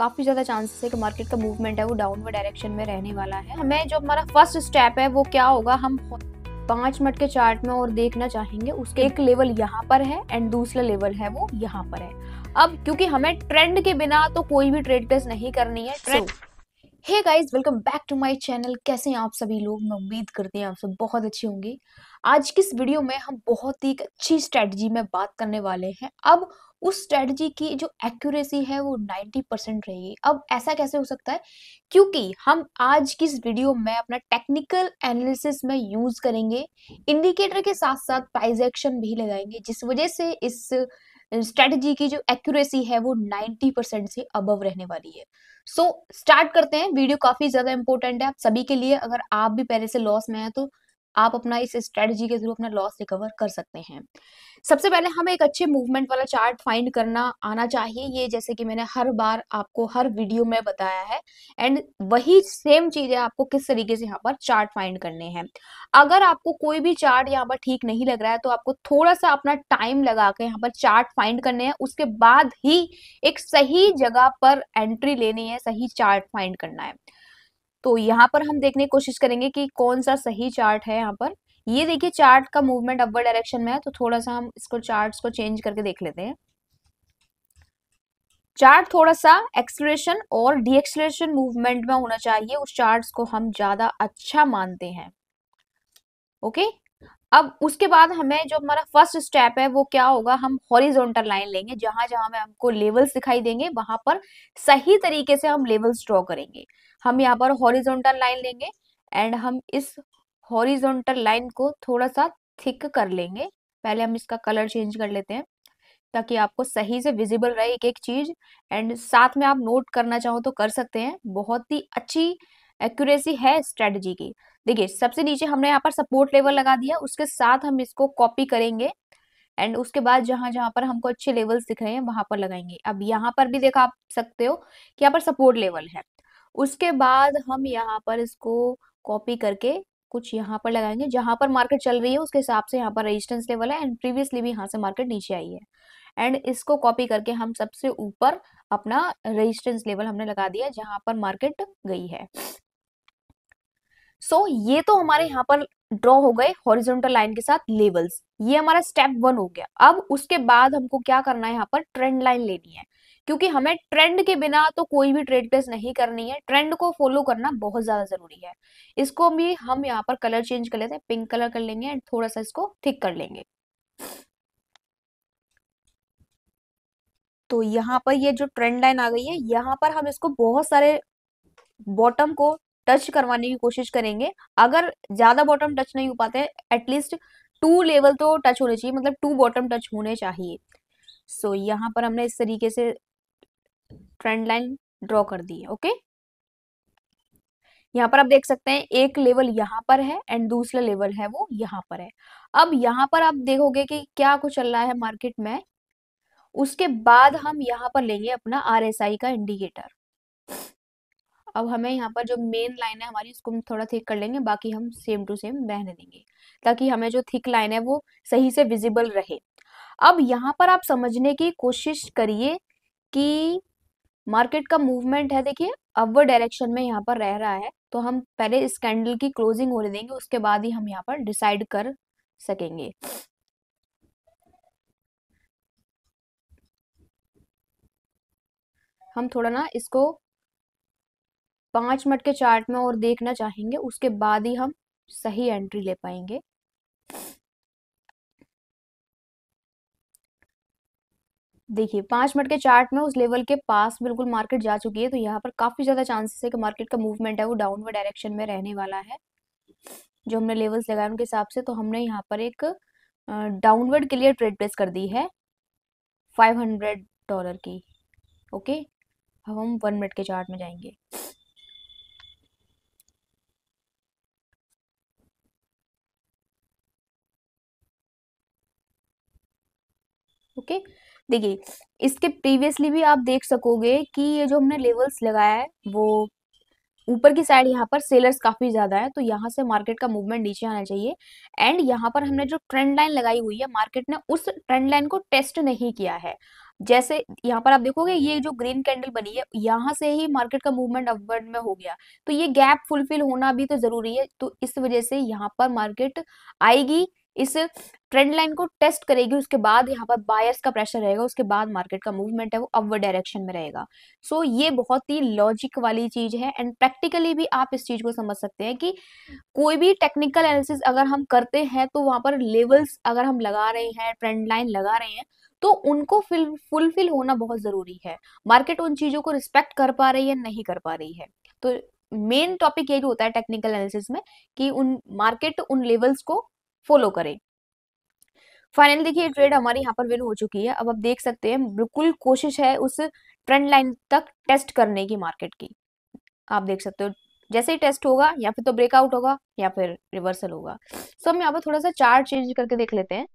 काफ़ी ज़्यादा चांसेस है कि मार्केट का मूवमेंट है वो डाउनवर्ड डायरेक्शन में रहने वाला है हमें जो हमारा फर्स्ट स्टेप है वो क्या होगा हम पांच मिनट के चार्ट में और देखना चाहेंगे उसके एक लेवल यहाँ पर है एंड दूसरा लेवल है वो यहाँ पर है अब क्योंकि हमें ट्रेंड के बिना तो कोई भी ट्रेड प्लेस नहीं करनी है trend so, hey guys welcome back to my channel कैसे हैं आप सभी लोग मैं उम्मीद करती हैं आप सब बहुत अच्छे होंगे आज की इस वीडियो में हम बहुत ही अच्छी स्ट्रेटजी में बात करने वाले हैं अब उस स्ट्रेटजी की जो एक्यूरेसी है वो 90 परसेंट रहेगी अब ऐसा कैसे हो सकता है क्योंकि हम आज की इस वीडियो में अपना टेक्निकल एनालिसिस में यूज करेंगे इंडिकेटर के साथ साथ प्राइज एक्शन भी लगाएंगे जिस वजह से इस स्ट्रेटजी की जो एक्यूरेसी है वो 90 परसेंट से अबव रहने वाली है सो so, स्टार्ट करते हैं वीडियो काफी ज्यादा इंपॉर्टेंट है आप सभी के लिए अगर आप भी पहले से लॉस में हैं तो आप अपना इस स्ट्रेटजी के थ्रू अपना लॉस रिकवर कर सकते हैं सबसे पहले हमें एक अच्छे मूवमेंट वाला चार्ट फाइंड करना आना चाहिए ये जैसे कि मैंने हर बार आपको हर वीडियो में बताया है एंड वही सेम चीज है आपको किस तरीके से यहाँ पर चार्ट फाइंड करने हैं अगर आपको कोई भी चार्ट यहाँ पर ठीक नहीं लग रहा है तो आपको थोड़ा सा अपना टाइम लगा के यहाँ पर चार्ट फाइंड करने हैं उसके बाद ही एक सही जगह पर एंट्री लेनी है सही चार्ट फाइंड करना है तो यहाँ पर हम देखने की कोशिश करेंगे कि कौन सा सही चार्ट है यहाँ पर ये देखिए चार्ट का मूवमेंट अपवर डायरेक्शन में है तो थोड़ा सा हम इसको चार्ट को चेंज करके देख लेते हैं चार्ट थोड़ा सा एक्सलेशन और डीएक्सलेशन मूवमेंट में होना चाहिए उस चार्ट को हम ज्यादा अच्छा मानते हैं ओके अब उसके बाद हमें जो हमारा फर्स्ट स्टेप है वो क्या होगा हम हॉरिजॉन्टल लाइन लेंगे जहां जहां हमें हमको लेवल्स दिखाई देंगे वहां पर सही तरीके से हम लेवल्स ड्रॉ करेंगे हम यहाँ पर हॉरिजॉन्टल लाइन लेंगे एंड हम इस हॉरिजॉन्टल लाइन को थोड़ा सा थिक कर लेंगे पहले हम इसका कलर चेंज कर लेते हैं ताकि आपको सही से विजिबल रहे एक एक चीज एंड साथ में आप नोट करना चाहो तो कर सकते हैं बहुत ही अच्छी एक्यूरेसी है स्ट्रेटजी की देखिए सबसे नीचे हमने यहाँ पर सपोर्ट लेवल लगा दिया उसके साथ हम इसको कॉपी करेंगे एंड उसके बाद जहां जहां पर हमको अच्छे लेवल्स दिख रहे हैं वहां पर लगाएंगे अब यहाँ पर भी देखा आप सकते हो कि यहाँ पर सपोर्ट लेवल है उसके बाद हम यहाँ पर इसको कॉपी करके कुछ यहाँ पर लगाएंगे जहां पर मार्केट चल रही है उसके हिसाब से यहाँ पर रेजिस्टेंस लेवल है एंड प्रीवियसली भी यहाँ से मार्केट नीचे आई है एंड इसको कॉपी करके हम सबसे ऊपर अपना रेजिस्टेंस लेवल हमने लगा दिया जहां पर मार्केट गई है सो so, ये तो हमारे यहाँ पर ड्रॉ हो गए हॉरिजॉन्टल लाइन के साथ लेवल्स ये हमारा स्टेप वन हो गया अब उसके बाद हमको क्या करना है यहाँ पर ट्रेंड लाइन लेनी है क्योंकि हमें ट्रेंड के बिना तो कोई भी ट्रेड प्लेस नहीं करनी है ट्रेंड को फॉलो करना बहुत ज्यादा जरूरी है इसको भी हम यहाँ पर कलर चेंज कर लेते हैं पिंक कलर कर लेंगे एंड थोड़ा सा इसको थिक कर लेंगे तो यहाँ पर ये जो ट्रेंड लाइन आ गई है यहाँ पर हम इसको बहुत सारे बॉटम को टच करवाने की कोशिश करेंगे अगर ज्यादा बॉटम टच नहीं हो पाते एटलीस्ट टू लेवल तो टच होने चाहिए मतलब टू बॉटम टच होने चाहिए सो so, यहाँ पर हमने इस तरीके से ट्रेंड लाइन ड्रॉ कर दी है ओके यहाँ पर आप देख सकते हैं एक लेवल यहाँ पर है एंड दूसरा लेवल है वो यहाँ पर है अब यहाँ पर आप देखोगे कि क्या कुछ चल रहा है मार्केट में उसके बाद हम यहाँ पर लेंगे अपना आर का इंडिकेटर अब हमें यहाँ पर जो मेन लाइन है हमारी उसको हम थोड़ा थिक कर लेंगे बाकी हम सेम टू सेम रहने देंगे ताकि हमें जो थिक लाइन है वो सही से विजिबल रहे अब यहाँ पर आप समझने की कोशिश करिए कि मार्केट का मूवमेंट है देखिए अपवर्ड डायरेक्शन में यहाँ पर रह रहा है तो हम पहले इस कैंडल की क्लोजिंग होने देंगे उसके बाद ही हम यहाँ पर डिसाइड कर सकेंगे हम थोड़ा ना इसको पांच मिनट के चार्ट में और देखना चाहेंगे उसके बाद ही हम सही एंट्री ले पाएंगे देखिए पांच मिनट के चार्ट में उस लेवल के पास बिल्कुल मार्केट जा चुकी है तो यहाँ पर काफ़ी ज़्यादा चांसेस है कि मार्केट का मूवमेंट है वो डाउनवर्ड डायरेक्शन में रहने वाला है जो हमने लेवल्स लगाए उनके हिसाब से तो हमने यहाँ पर एक डाउनवर्ड के लिए ट्रेड प्लेस कर दी है फाइव हंड्रेड डॉलर की ओके अब हम वन मिनट के चार्ट में जाएंगे ओके देखिए इसके प्रीवियसली भी आप देख सकोगे कि ये जो हमने लेवल्स लगाया है वो ऊपर की साइड यहाँ पर सेलर्स काफ़ी ज़्यादा है तो यहाँ से मार्केट का मूवमेंट नीचे आना चाहिए एंड यहाँ पर हमने जो ट्रेंड लाइन लगाई हुई है मार्केट ने उस ट्रेंड लाइन को टेस्ट नहीं किया है जैसे यहाँ पर आप देखोगे ये जो ग्रीन कैंडल बनी है यहाँ से ही मार्केट का मूवमेंट अपवर्ड में हो गया तो ये गैप फुलफिल होना भी तो ज़रूरी है तो इस वजह से यहाँ पर मार्केट आएगी इस ट्रेंड लाइन को टेस्ट करेगी उसके बाद यहाँ पर बायर्स का प्रेशर रहेगा उसके बाद मार्केट का मूवमेंट है वो अपवर्ड डायरेक्शन में रहेगा सो so, ये बहुत ही लॉजिक वाली चीज है एंड प्रैक्टिकली भी आप इस चीज को समझ सकते हैं कि कोई भी टेक्निकल एनालिसिस अगर हम करते हैं तो वहां पर लेवल्स अगर हम लगा रहे हैं ट्रेंड लाइन लगा रहे हैं तो उनको फुलफिल होना बहुत जरूरी है मार्केट उन चीजों को रिस्पेक्ट कर पा रही है नहीं कर पा रही है तो मेन टॉपिक यही होता है टेक्निकल एनालिसिस में कि उन मार्केट उन लेवल्स को फॉलो करें फाइनली देखिए ट्रेड हमारी यहाँ पर विन हो चुकी है अब आप देख सकते हैं बिल्कुल कोशिश है उस ट्रेंड लाइन तक टेस्ट करने की मार्केट की आप देख सकते हो जैसे ही टेस्ट होगा या फिर तो ब्रेकआउट होगा या फिर रिवर्सल होगा सो हम यहाँ पर थोड़ा सा चार्ट चेंज करके देख लेते हैं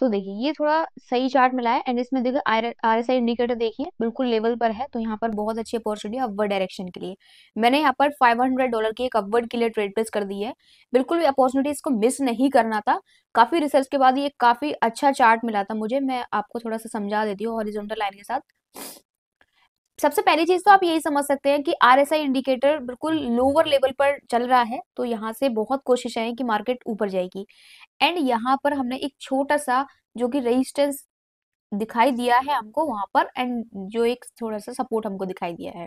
सो so, देखिए ये थोड़ा सही चार्ट मिला है एंड इसमें देखिए आर एस आई इंडिकेटर देखिए बिल्कुल लेवल पर है तो यहाँ पर बहुत अच्छी अपॉर्चुनिटी अपवर्ड डायरेक्शन के लिए मैंने यहाँ पर 500 डॉलर की एक अपवर्ड के लिए ट्रेड प्लेस कर दी है बिल्कुल भी अपॉर्चुनिटी इसको मिस नहीं करना था काफ़ी रिसर्च के बाद ये काफ़ी अच्छा चार्ट मिला था मुझे मैं आपको थोड़ा सा समझा देती हूँ हॉरिजोनटल लाइन के साथ सबसे पहली चीज तो आप यही समझ सकते हैं कि आई इंडिकेटर बिल्कुल लोअर लेवल पर चल रहा है तो यहाँ से बहुत कोशिश है कि मार्केट ऊपर जाएगी एंड यहाँ पर हमने एक छोटा सा जो कि रेजिस्टेंस दिखाई दिया है हमको वहां पर एंड जो एक थोड़ा सा सपोर्ट हमको दिखाई दिया है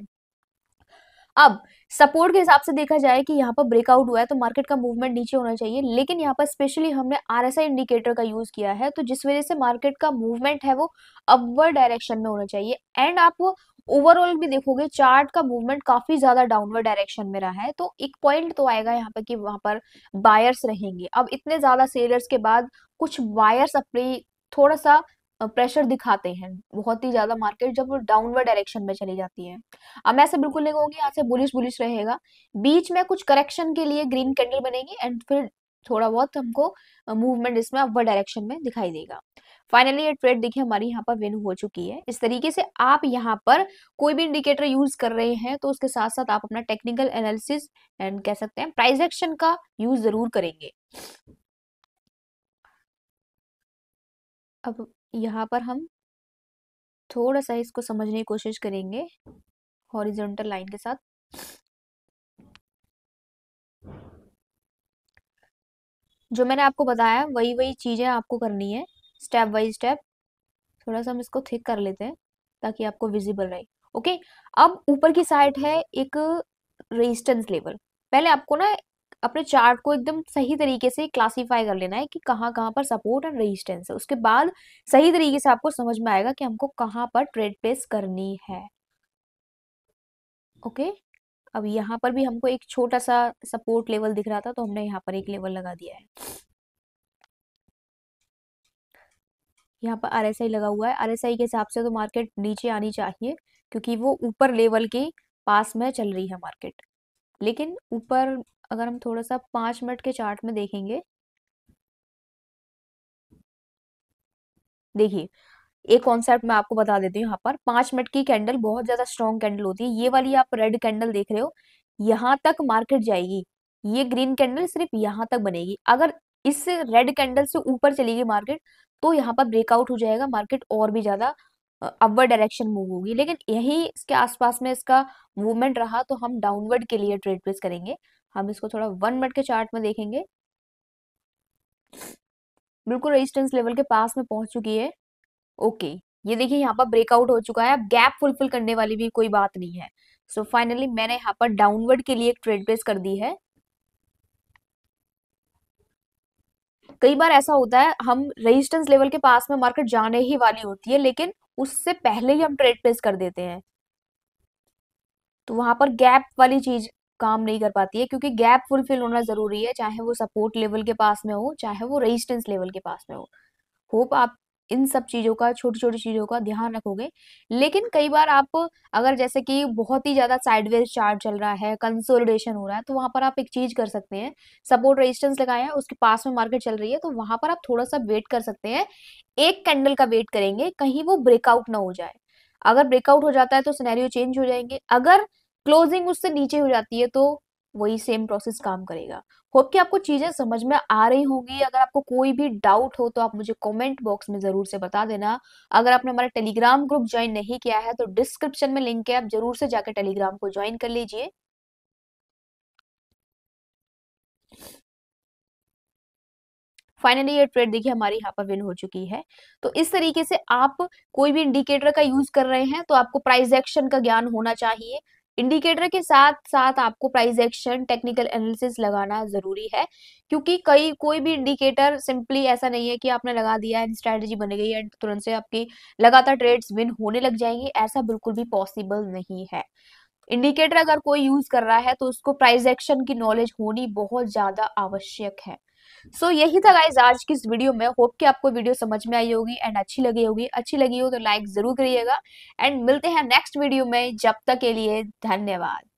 अब सपोर्ट के हिसाब से देखा जाए कि यहाँ पर ब्रेकआउट हुआ है तो मार्केट का मूवमेंट नीचे होना चाहिए लेकिन यहाँ पर स्पेशली हमने आर इंडिकेटर का यूज किया है तो जिस वजह से मार्केट का मूवमेंट है वो अपवर्ड डायरेक्शन में होना चाहिए एंड आप ओवरऑल भी देखोगे चार्ट का मूवमेंट काफी ज्यादा डाउनवर्ड डायरेक्शन में रहा है तो एक पॉइंट तो आएगा यहाँ पर कि वहां पर बायर्स रहेंगे अब इतने ज्यादा सेलर्स के बाद कुछ बायर्स अपनी थोड़ा सा प्रेशर दिखाते हैं बहुत ही ज्यादा मार्केट जब डाउनवर्ड डायरेक्शन में चली जाती है अब मैं ऐसे बिल्कुल नहीं कहूंगी यहाँ से बुलिश बुलिश रहेगा बीच में कुछ करेक्शन के लिए ग्रीन कैंडल बनेगी एंड फिर थोड़ा बहुत हमको मूवमेंट इसमें अपवर डायरेक्शन में दिखाई देगा फाइनली ये ट्रेड देखिए हमारी यहाँ पर विन हो चुकी है इस तरीके से आप यहाँ पर कोई भी इंडिकेटर यूज कर रहे हैं तो उसके साथ साथ आप अपना टेक्निकल एनालिसिस एंड कह सकते हैं प्राइस एक्शन का यूज जरूर करेंगे अब यहाँ पर हम थोड़ा सा इसको समझने की कोशिश करेंगे हॉरिजॉन्टल लाइन के साथ जो मैंने आपको बताया वही वही चीज़ें आपको करनी है स्टेप बाई स्टेप थोड़ा सा हम इसको थिक कर लेते हैं ताकि आपको विजिबल रहे ओके अब ऊपर की साइड है एक रेजिस्टेंस लेवल पहले आपको ना अपने चार्ट को एकदम सही तरीके से क्लासीफाई कर लेना है कि कहाँ कहाँ पर सपोर्ट एंड रेजिस्टेंस है उसके बाद सही तरीके से आपको समझ में आएगा कि हमको कहाँ पर ट्रेड प्लेस करनी है ओके okay? अब यहाँ पर भी हमको एक छोटा सा सपोर्ट लेवल दिख रहा था तो हमने यहाँ पर एक लेवल लगा दिया है यहाँ पर आर लगा हुआ है आर के हिसाब से तो मार्केट नीचे आनी चाहिए क्योंकि वो ऊपर लेवल के पास में चल रही है मार्केट लेकिन ऊपर अगर हम थोड़ा सा पाँच मिनट के चार्ट में देखेंगे देखिए एक कॉन्सेप्ट मैं आपको बता देती हूँ यहाँ पर पांच मिनट की कैंडल बहुत ज्यादा स्ट्रॉन्ग कैंडल होती है ये वाली आप रेड कैंडल देख रहे हो यहाँ तक मार्केट जाएगी ये ग्रीन कैंडल सिर्फ यहाँ तक बनेगी अगर इस रेड कैंडल से ऊपर चलेगी मार्केट तो यहाँ पर ब्रेकआउट हो जाएगा मार्केट और भी ज्यादा अपवर्ड डायरेक्शन मूव होगी लेकिन यही इसके आसपास में इसका मूवमेंट रहा तो हम डाउनवर्ड के लिए ट्रेड प्लेस करेंगे हम इसको थोड़ा वन मिनट के चार्ट में देखेंगे बिल्कुल रेजिस्टेंस लेवल के पास में पहुंच चुकी है ओके ये देखिए यहाँ पर ब्रेकआउट हो चुका है अब गैप फुलफिल करने वाली भी कोई बात नहीं है सो so, फाइनली मैंने यहाँ पर डाउनवर्ड के लिए एक ट्रेड प्लेस कर दी है कई बार ऐसा होता है हम रेजिस्टेंस लेवल के पास में मार्केट जाने ही वाली होती है लेकिन उससे पहले ही हम ट्रेड प्लेस कर देते हैं तो वहां पर गैप वाली चीज काम नहीं कर पाती है क्योंकि गैप फुलफिल होना ज़रूरी है चाहे वो सपोर्ट लेवल के पास में हो चाहे वो रेजिस्टेंस लेवल के पास में हो होप आप इन सब चीज़ों का छोटी छोटी चीज़ों का ध्यान रखोगे लेकिन कई बार आप अगर जैसे कि बहुत ही ज़्यादा साइडवेज चार्ट चल रहा है कंसोलिडेशन हो रहा है तो वहां पर आप एक चीज़ कर सकते हैं सपोर्ट रेजिस्टेंस लगाया है उसके पास में मार्केट चल रही है तो वहां पर आप थोड़ा सा वेट कर सकते हैं एक कैंडल का वेट करेंगे कहीं वो ब्रेकआउट ना हो जाए अगर ब्रेकआउट हो जाता है तो सिनेरियो चेंज हो जाएंगे अगर क्लोजिंग उससे नीचे हो जाती है तो वही सेम प्रोसेस काम करेगा होप कि आपको चीज़ें समझ में आ रही होंगी अगर आपको कोई भी डाउट हो तो आप मुझे कमेंट बॉक्स में ज़रूर से बता देना अगर आपने हमारा टेलीग्राम ग्रुप ज्वाइन नहीं किया है तो डिस्क्रिप्शन में लिंक है आप ज़रूर से जाकर टेलीग्राम को ज्वाइन कर लीजिए फाइनली ये ट्रेड देखिए हमारी यहाँ पर विन हो चुकी है तो इस तरीके से आप कोई भी इंडिकेटर का यूज कर रहे हैं तो आपको प्राइस एक्शन का ज्ञान होना चाहिए इंडिकेटर के साथ साथ आपको प्राइस एक्शन टेक्निकल एनालिसिस लगाना जरूरी है क्योंकि कई कोई भी इंडिकेटर सिंपली ऐसा नहीं है कि आपने लगा दिया एंड स्ट्रैटेजी बन गई एंड तुरंत से आपकी लगातार ट्रेड्स विन होने लग जाएंगे ऐसा बिल्कुल भी पॉसिबल नहीं है इंडिकेटर अगर कोई यूज कर रहा है तो उसको प्राइस एक्शन की नॉलेज होनी बहुत ज्यादा आवश्यक है सो so, यही था गाइज आज की इस वीडियो में होप कि आपको वीडियो समझ में आई होगी एंड अच्छी लगी होगी अच्छी लगी हो तो लाइक जरूर करिएगा एंड मिलते हैं नेक्स्ट वीडियो में जब तक के लिए धन्यवाद